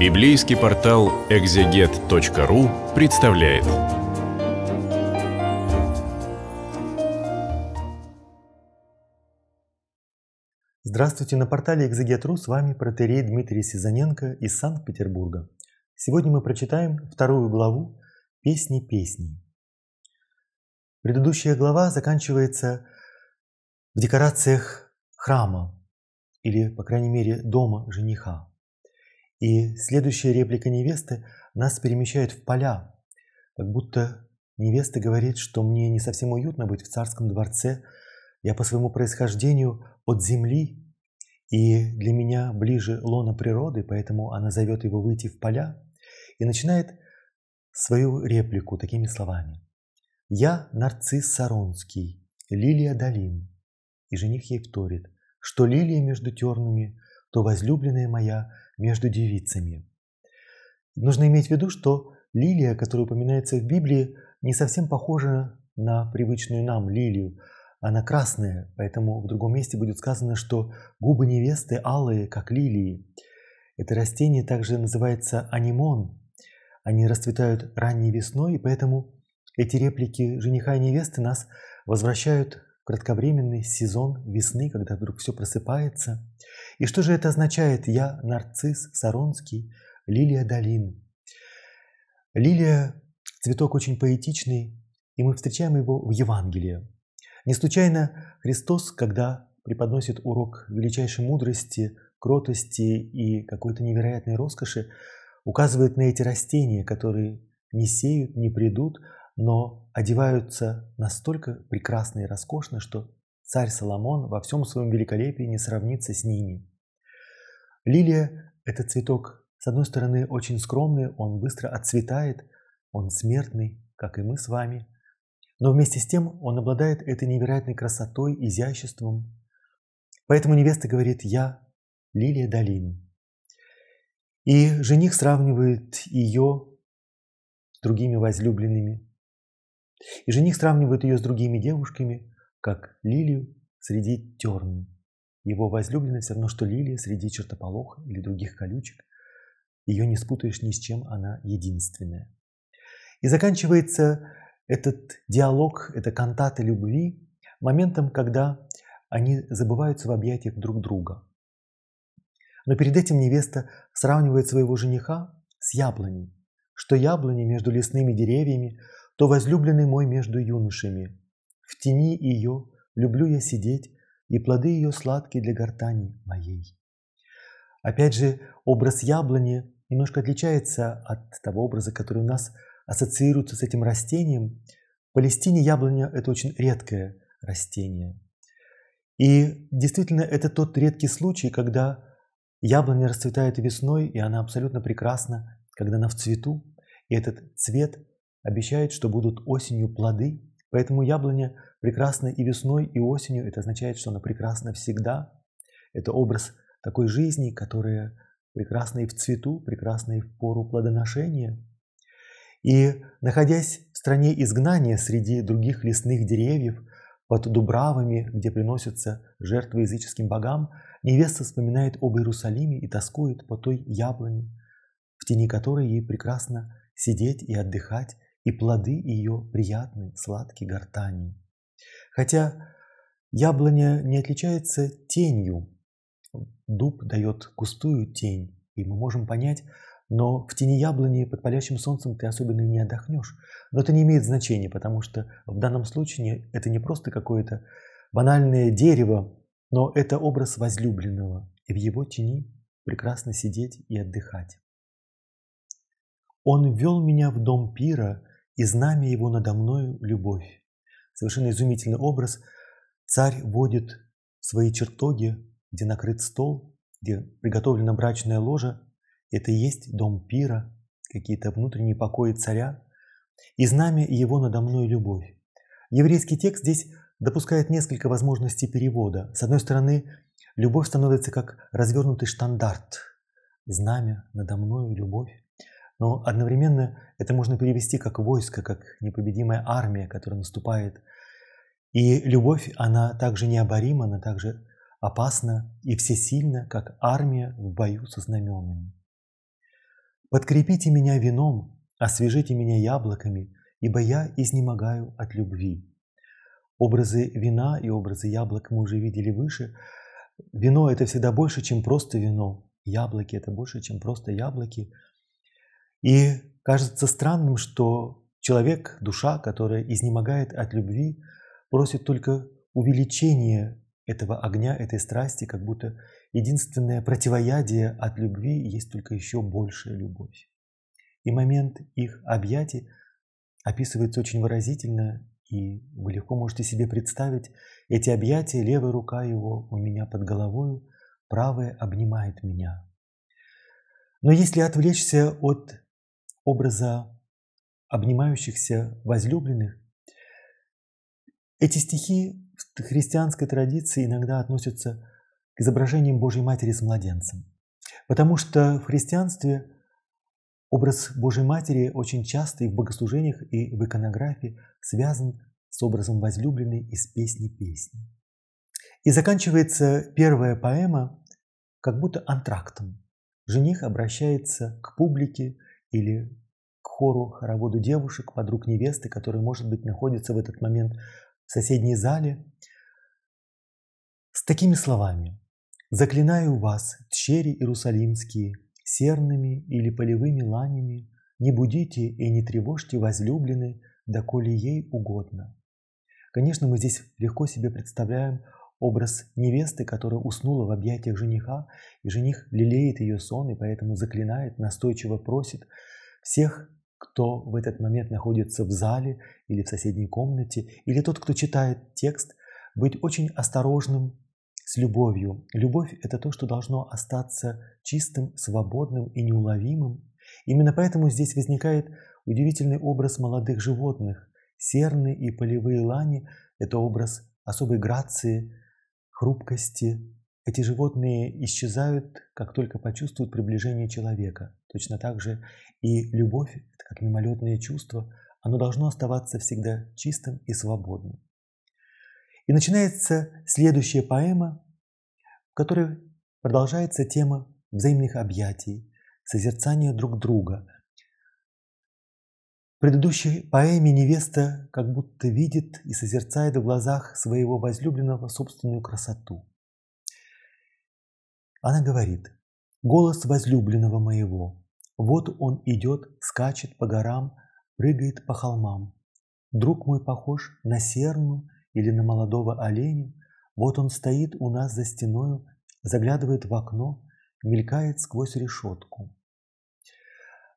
Библейский портал экзегет.ру представляет. Здравствуйте, на портале Экзегет.ру с вами протерей Дмитрий Сизаненко из Санкт-Петербурга. Сегодня мы прочитаем вторую главу «Песни песней». Предыдущая глава заканчивается в декорациях храма, или, по крайней мере, дома жениха – и следующая реплика невесты нас перемещает в поля, как будто невеста говорит, что мне не совсем уютно быть в царском дворце, я по своему происхождению от земли, и для меня ближе лона природы, поэтому она зовет его выйти в поля и начинает свою реплику такими словами. «Я нарцисс Саронский, лилия долин». И жених ей вторит, что лилия между тернами, то возлюбленная моя – между девицами. Нужно иметь в виду, что лилия, которая упоминается в Библии, не совсем похожа на привычную нам лилию. Она красная, поэтому в другом месте будет сказано, что губы невесты алые, как лилии. Это растение также называется анимон. Они расцветают ранней весной, и поэтому эти реплики жениха и невесты нас возвращают в кратковременный сезон весны, когда вдруг все просыпается. И что же это означает? Я нарцисс Саронский, лилия долин. Лилия – цветок очень поэтичный, и мы встречаем его в Евангелии. Не случайно Христос, когда преподносит урок величайшей мудрости, кротости и какой-то невероятной роскоши, указывает на эти растения, которые не сеют, не придут, но одеваются настолько прекрасно и роскошно, что Царь Соломон во всем своем великолепии не сравнится с ними. Лилия – это цветок, с одной стороны, очень скромный, он быстро отцветает, он смертный, как и мы с вами. Но вместе с тем он обладает этой невероятной красотой, изяществом. Поэтому невеста говорит «Я – Лилия долин». И жених сравнивает ее с другими возлюбленными. И жених сравнивает ее с другими девушками, как лилию среди терн. Его возлюбленная все равно, что лилия среди чертополох или других колючек. Ее не спутаешь ни с чем, она единственная. И заканчивается этот диалог, это кантаты любви моментом, когда они забываются в объятиях друг друга. Но перед этим невеста сравнивает своего жениха с яблоней. Что яблони между лесными деревьями, то возлюбленный мой между юношами. В тени ее люблю я сидеть, и плоды ее сладкие для гортани моей. Опять же, образ яблони немножко отличается от того образа, который у нас ассоциируется с этим растением. В Палестине яблоня – это очень редкое растение. И действительно, это тот редкий случай, когда яблоня расцветает весной, и она абсолютно прекрасна, когда она в цвету, и этот цвет обещает, что будут осенью плоды, Поэтому яблоня прекрасна и весной, и осенью. Это означает, что она прекрасна всегда. Это образ такой жизни, которая прекрасна и в цвету, прекрасна и в пору плодоношения. И находясь в стране изгнания среди других лесных деревьев, под Дубравами, где приносятся жертвы языческим богам, невеста вспоминает об Иерусалиме и тоскует по той яблоне, в тени которой ей прекрасно сидеть и отдыхать, и плоды ее приятны, сладки гортани. Хотя яблоня не отличается тенью, дуб дает густую тень, и мы можем понять, но в тени яблони под палящим солнцем ты особенно не отдохнешь. Но это не имеет значения, потому что в данном случае это не просто какое-то банальное дерево, но это образ возлюбленного, и в его тени прекрасно сидеть и отдыхать. Он вел меня в дом пира, и знамя его надо мною – любовь. Совершенно изумительный образ. Царь водит в свои чертоги, где накрыт стол, где приготовлена брачная ложа. Это и есть дом пира, какие-то внутренние покои царя. И знамя его надо мною – любовь. Еврейский текст здесь допускает несколько возможностей перевода. С одной стороны, любовь становится как развернутый штандарт. Знамя надо мною – любовь. Но одновременно это можно перевести как войско, как непобедимая армия, которая наступает. И любовь, она также необорима, она также опасна и всесильна, как армия в бою со знаменами. «Подкрепите меня вином, освежите меня яблоками, ибо я изнемогаю от любви». Образы вина и образы яблок мы уже видели выше. Вино – это всегда больше, чем просто вино. Яблоки – это больше, чем просто яблоки – и кажется странным, что человек, душа, которая изнемогает от любви, просит только увеличения этого огня, этой страсти, как будто единственное противоядие от любви есть только еще большая любовь. И момент их объятий описывается очень выразительно, и вы легко можете себе представить эти объятия, левая рука его у меня под головой, правая обнимает меня. Но если отвлечься от образа обнимающихся возлюбленных. Эти стихи в христианской традиции иногда относятся к изображениям Божьей Матери с младенцем. Потому что в христианстве образ Божьей Матери очень часто и в богослужениях, и в иконографии связан с образом возлюбленной из песни песни. И заканчивается первая поэма как будто антрактом. Жених обращается к публике, или к хору, хороводу девушек, подруг невесты, которые, может быть, находятся в этот момент в соседней зале, с такими словами. «Заклинаю вас, тщери иерусалимские, серными или полевыми ланями, не будите и не тревожьте возлюбленной, доколе ей угодно». Конечно, мы здесь легко себе представляем Образ невесты, которая уснула в объятиях жениха, и жених лелеет ее сон и поэтому заклинает, настойчиво просит всех, кто в этот момент находится в зале или в соседней комнате, или тот, кто читает текст, быть очень осторожным с любовью. Любовь – это то, что должно остаться чистым, свободным и неуловимым. Именно поэтому здесь возникает удивительный образ молодых животных. Серны и полевые лани – это образ особой грации, хрупкости. Эти животные исчезают, как только почувствуют приближение человека. Точно так же и любовь, это как мимолетное чувство, оно должно оставаться всегда чистым и свободным. И начинается следующая поэма, в которой продолжается тема взаимных объятий, созерцания друг друга – в предыдущей поэме невеста как будто видит и созерцает в глазах своего возлюбленного собственную красоту. Она говорит, голос возлюбленного моего, вот он идет, скачет по горам, прыгает по холмам. Друг мой похож на серну или на молодого оленя, вот он стоит у нас за стеною, заглядывает в окно, мелькает сквозь решетку.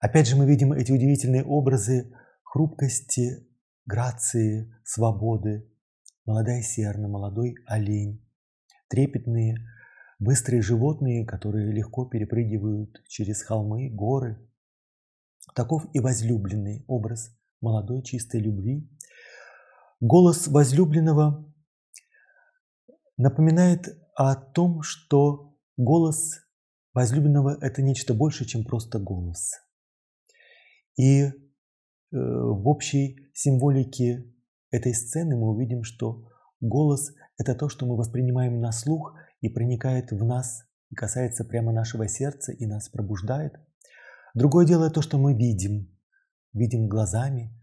Опять же мы видим эти удивительные образы хрупкости, грации, свободы. Молодая серна, молодой олень, трепетные, быстрые животные, которые легко перепрыгивают через холмы, горы. Таков и возлюбленный образ молодой чистой любви. Голос возлюбленного напоминает о том, что голос возлюбленного – это нечто больше, чем просто голос. И э, в общей символике этой сцены мы увидим, что голос – это то, что мы воспринимаем на слух и проникает в нас, и касается прямо нашего сердца и нас пробуждает. Другое дело то, что мы видим, видим глазами.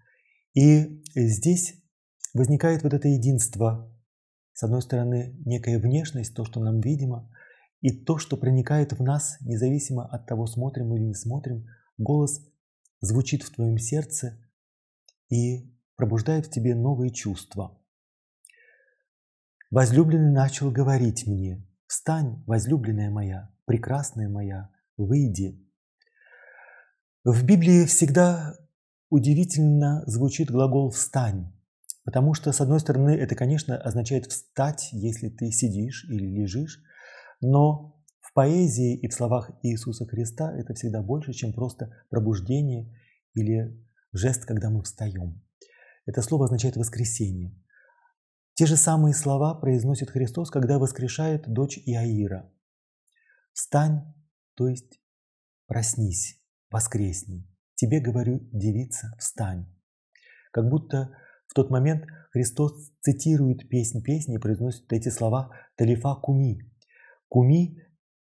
И здесь возникает вот это единство. С одной стороны, некая внешность, то, что нам видимо, и то, что проникает в нас, независимо от того, смотрим мы или не смотрим, голос звучит в твоем сердце и пробуждает в тебе новые чувства. Возлюбленный начал говорить мне, «Встань, возлюбленная моя, прекрасная моя, выйди». В Библии всегда удивительно звучит глагол «встань», потому что, с одной стороны, это, конечно, означает «встать», если ты сидишь или лежишь, но поэзии и в словах Иисуса Христа это всегда больше, чем просто пробуждение или жест, когда мы встаем. Это слово означает воскресение. Те же самые слова произносит Христос, когда воскрешает дочь Иаира. «Встань, то есть проснись, воскресни. Тебе говорю, девица, встань». Как будто в тот момент Христос цитирует песнь песни и произносит эти слова «Талифа куми». «Куми»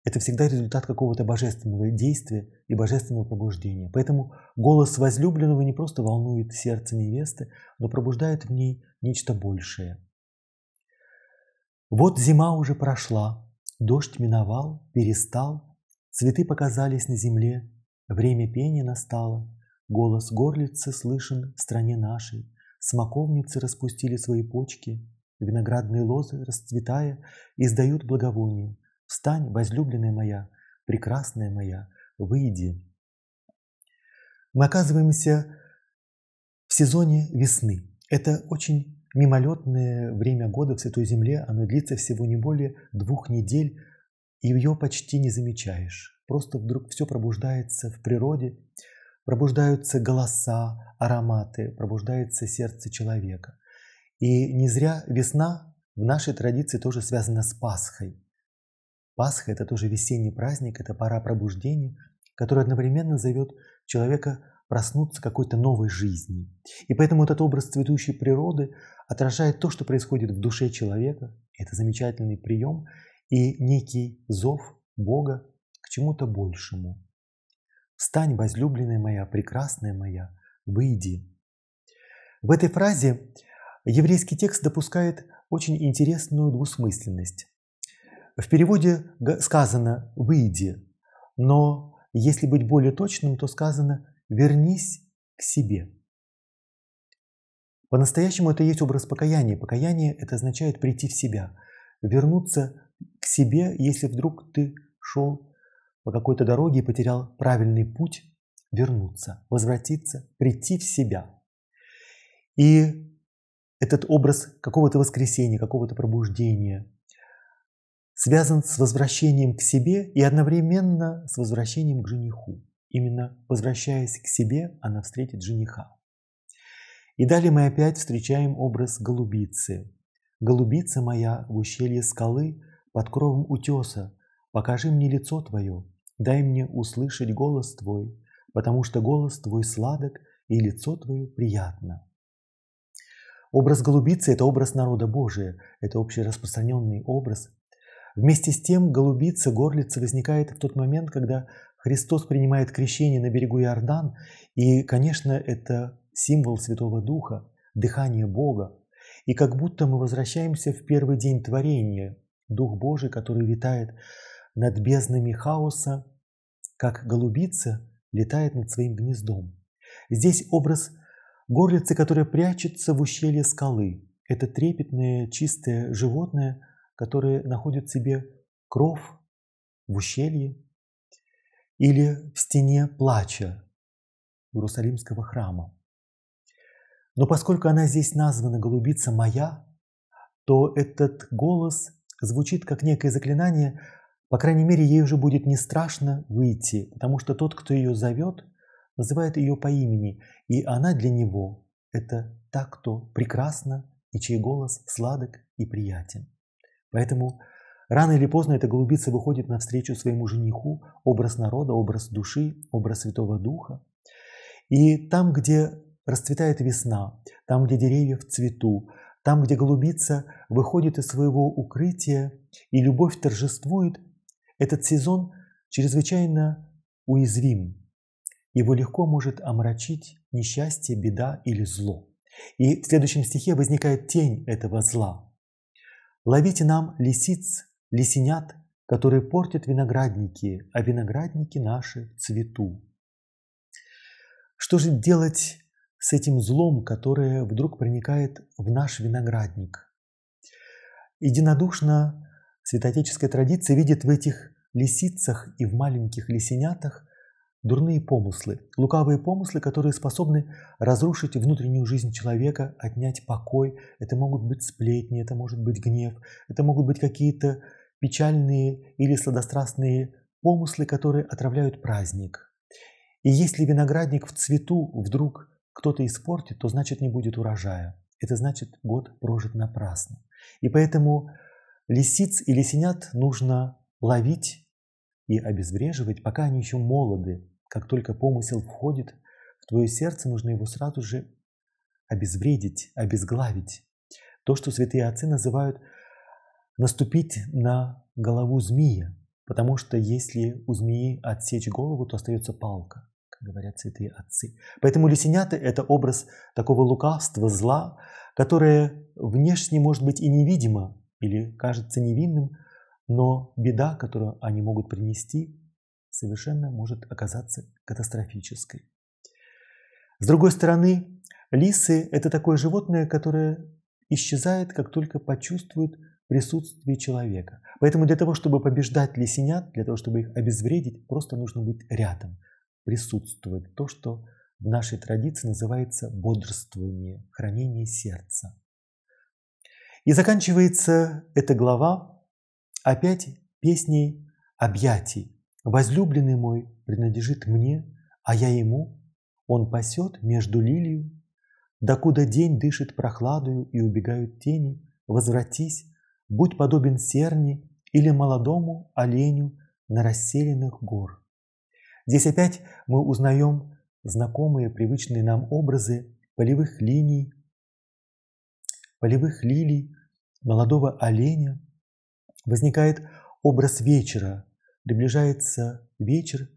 Это всегда результат какого-то божественного действия и божественного пробуждения. Поэтому голос возлюбленного не просто волнует сердце невесты, но пробуждает в ней нечто большее. Вот зима уже прошла, дождь миновал, перестал, цветы показались на земле, время пения настало, голос горлицы слышен в стране нашей, смоковницы распустили свои почки, виноградные лозы, расцветая, издают благовоние – Встань, возлюбленная моя, прекрасная моя, выйди. Мы оказываемся в сезоне весны. Это очень мимолетное время года в Святой Земле. Оно длится всего не более двух недель, и ее почти не замечаешь. Просто вдруг все пробуждается в природе, пробуждаются голоса, ароматы, пробуждается сердце человека. И не зря весна в нашей традиции тоже связана с Пасхой – Пасха – это тоже весенний праздник, это пора пробуждения, который одновременно зовет человека проснуться какой-то новой жизни. И поэтому этот образ цветущей природы отражает то, что происходит в душе человека. Это замечательный прием и некий зов Бога к чему-то большему. «Встань, возлюбленная моя, прекрасная моя, выйди». В этой фразе еврейский текст допускает очень интересную двусмысленность. В переводе сказано «выйди», но если быть более точным, то сказано «вернись к себе». По-настоящему это и есть образ покаяния. Покаяние – это означает прийти в себя, вернуться к себе, если вдруг ты шел по какой-то дороге и потерял правильный путь, вернуться, возвратиться, прийти в себя. И этот образ какого-то воскресения, какого-то пробуждения, связан с возвращением к себе и одновременно с возвращением к жениху. Именно возвращаясь к себе, она встретит жениха. И далее мы опять встречаем образ голубицы. «Голубица моя в ущелье скалы, под кровом утеса, покажи мне лицо твое, дай мне услышать голос твой, потому что голос твой сладок и лицо твое приятно». Образ голубицы – это образ народа Божия, это общераспространенный образ Вместе с тем голубица, горлица возникает в тот момент, когда Христос принимает крещение на берегу Иордан, и, конечно, это символ Святого Духа, дыхание Бога. И как будто мы возвращаемся в первый день творения, Дух Божий, который витает над безднами хаоса, как голубица летает над своим гнездом. Здесь образ горлицы, которая прячется в ущелье скалы. Это трепетное, чистое животное – которые находят себе кров в ущелье или в стене плача Иерусалимского храма. Но поскольку она здесь названа «Голубица моя», то этот голос звучит как некое заклинание, по крайней мере, ей уже будет не страшно выйти, потому что тот, кто ее зовет, называет ее по имени, и она для него – это та, кто прекрасна и чей голос сладок и приятен. Поэтому рано или поздно эта голубица выходит навстречу своему жениху, образ народа, образ души, образ Святого Духа. И там, где расцветает весна, там, где деревья в цвету, там, где голубица выходит из своего укрытия и любовь торжествует, этот сезон чрезвычайно уязвим. Его легко может омрачить несчастье, беда или зло. И в следующем стихе возникает тень этого зла – Ловите нам лисиц, лисенят, которые портят виноградники, а виноградники наши в цвету. Что же делать с этим злом, которое вдруг проникает в наш виноградник? Единодушно святоотеческая традиция видит в этих лисицах и в маленьких лисенятах Дурные помыслы, лукавые помыслы, которые способны разрушить внутреннюю жизнь человека, отнять покой. Это могут быть сплетни, это может быть гнев, это могут быть какие-то печальные или сладострастные помыслы, которые отравляют праздник. И если виноградник в цвету вдруг кто-то испортит, то значит не будет урожая. Это значит год прожит напрасно. И поэтому лисиц и лисенят нужно ловить и обезвреживать, пока они еще молоды. Как только помысел входит в твое сердце, нужно его сразу же обезвредить, обезглавить. То, что святые отцы называют наступить на голову змея, потому что если у змеи отсечь голову, то остается палка, как говорят святые отцы. Поэтому лисенята – это образ такого лукавства, зла, которое внешне может быть и невидимо или кажется невинным, но беда, которую они могут принести, совершенно может оказаться катастрофической. С другой стороны, лисы – это такое животное, которое исчезает, как только почувствует присутствие человека. Поэтому для того, чтобы побеждать лисенят, для того, чтобы их обезвредить, просто нужно быть рядом, присутствовать. То, что в нашей традиции называется бодрствование, хранение сердца. И заканчивается эта глава Опять песней объятий. Возлюбленный мой принадлежит мне, а я ему. Он пасет между лилию, докуда день дышит прохладою и убегают тени. Возвратись, будь подобен серни или молодому оленю на расселенных гор. Здесь опять мы узнаем знакомые, привычные нам образы полевых линий, полевых лилий, молодого оленя, возникает образ вечера. Приближается вечер,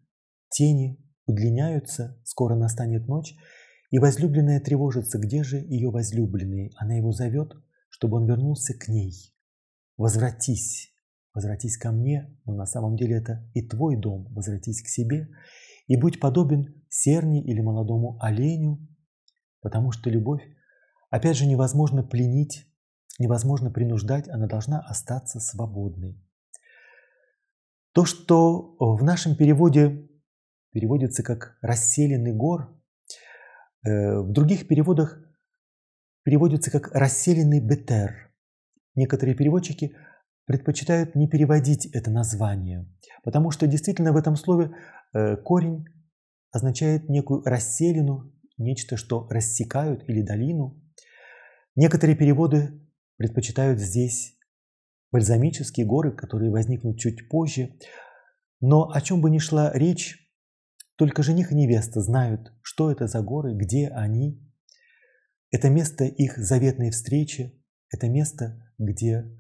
тени удлиняются, скоро настанет ночь, и возлюбленная тревожится, где же ее возлюбленный. Она его зовет, чтобы он вернулся к ней. Возвратись, возвратись ко мне, но ну, на самом деле это и твой дом, возвратись к себе, и будь подобен серни или молодому оленю, потому что любовь, опять же, невозможно пленить невозможно принуждать, она должна остаться свободной. То, что э, в нашем переводе переводится как «расселенный гор», э, в других переводах переводится как «расселенный бетер». Некоторые переводчики предпочитают не переводить это название, потому что действительно в этом слове э, корень означает некую расселину, нечто, что рассекают, или долину. Некоторые переводы предпочитают здесь бальзамические горы, которые возникнут чуть позже. Но о чем бы ни шла речь, только жених и невеста знают, что это за горы, где они. Это место их заветной встречи, это место, где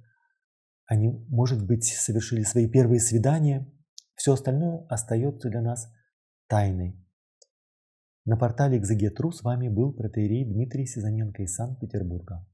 они, может быть, совершили свои первые свидания. Все остальное остается для нас тайной. На портале «Экзегетру» с вами был протеерей Дмитрий Сизаненко из Санкт-Петербурга.